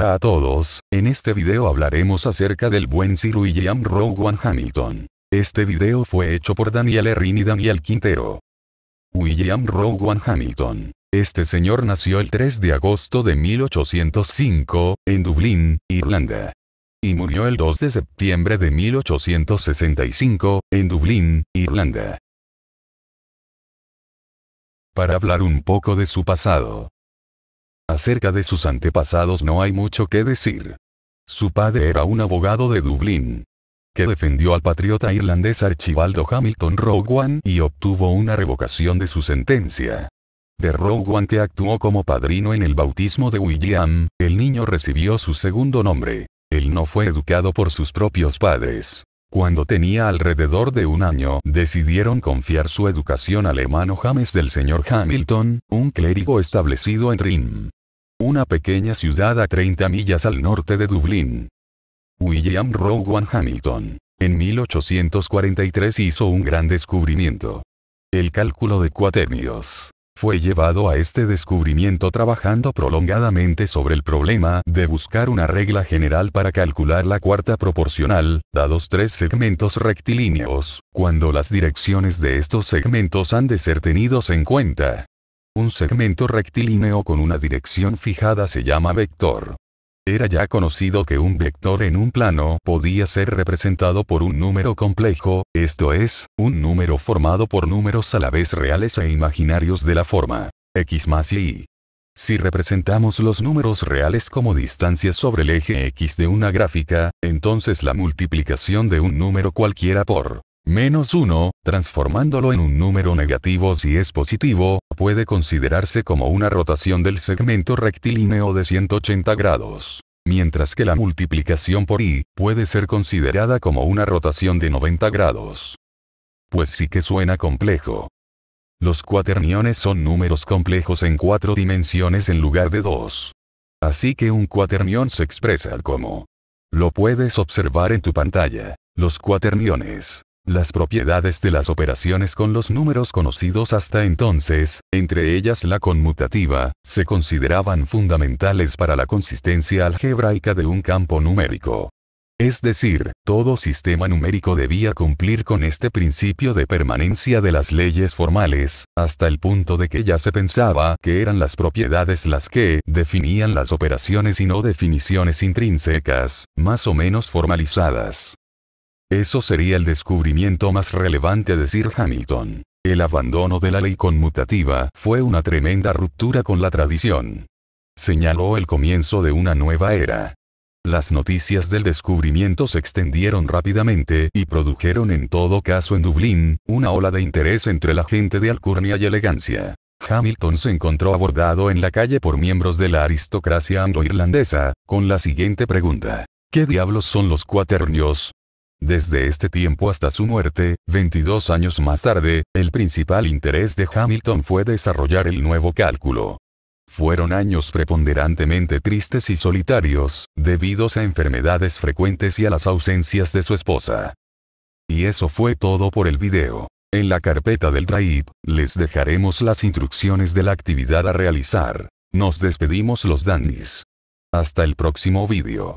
a todos, en este video hablaremos acerca del buen Sir William Rowan Hamilton. Este video fue hecho por Daniel Herrin y Daniel Quintero. William Rowan Hamilton. Este señor nació el 3 de agosto de 1805, en Dublín, Irlanda. Y murió el 2 de septiembre de 1865, en Dublín, Irlanda. Para hablar un poco de su pasado, Acerca de sus antepasados no hay mucho que decir. Su padre era un abogado de Dublín, que defendió al patriota irlandés Archibaldo Hamilton Rowan y obtuvo una revocación de su sentencia. De Rowan que actuó como padrino en el bautismo de William, el niño recibió su segundo nombre. Él no fue educado por sus propios padres. Cuando tenía alrededor de un año, decidieron confiar su educación al hermano James del señor Hamilton, un clérigo establecido en Rim una pequeña ciudad a 30 millas al norte de Dublín. William Rowan Hamilton, en 1843 hizo un gran descubrimiento. El cálculo de cuaternios. Fue llevado a este descubrimiento trabajando prolongadamente sobre el problema de buscar una regla general para calcular la cuarta proporcional, dados tres segmentos rectilíneos, cuando las direcciones de estos segmentos han de ser tenidos en cuenta. Un segmento rectilíneo con una dirección fijada se llama vector. Era ya conocido que un vector en un plano podía ser representado por un número complejo, esto es, un número formado por números a la vez reales e imaginarios de la forma x más y. Si representamos los números reales como distancias sobre el eje x de una gráfica, entonces la multiplicación de un número cualquiera por menos 1, transformándolo en un número negativo si es positivo, puede considerarse como una rotación del segmento rectilíneo de 180 grados. Mientras que la multiplicación por i, puede ser considerada como una rotación de 90 grados. Pues sí que suena complejo. Los cuaterniones son números complejos en cuatro dimensiones en lugar de dos. Así que un cuaternión se expresa como. Lo puedes observar en tu pantalla. Los cuaterniones las propiedades de las operaciones con los números conocidos hasta entonces, entre ellas la conmutativa, se consideraban fundamentales para la consistencia algebraica de un campo numérico. Es decir, todo sistema numérico debía cumplir con este principio de permanencia de las leyes formales, hasta el punto de que ya se pensaba que eran las propiedades las que definían las operaciones y no definiciones intrínsecas, más o menos formalizadas. Eso sería el descubrimiento más relevante de Sir Hamilton. El abandono de la ley conmutativa fue una tremenda ruptura con la tradición. Señaló el comienzo de una nueva era. Las noticias del descubrimiento se extendieron rápidamente y produjeron en todo caso en Dublín, una ola de interés entre la gente de alcurnia y elegancia. Hamilton se encontró abordado en la calle por miembros de la aristocracia angloirlandesa irlandesa con la siguiente pregunta. ¿Qué diablos son los cuaternios? Desde este tiempo hasta su muerte, 22 años más tarde, el principal interés de Hamilton fue desarrollar el nuevo cálculo. Fueron años preponderantemente tristes y solitarios, debidos a enfermedades frecuentes y a las ausencias de su esposa. Y eso fue todo por el video. En la carpeta del RAID, les dejaremos las instrucciones de la actividad a realizar. Nos despedimos los Danis. Hasta el próximo video.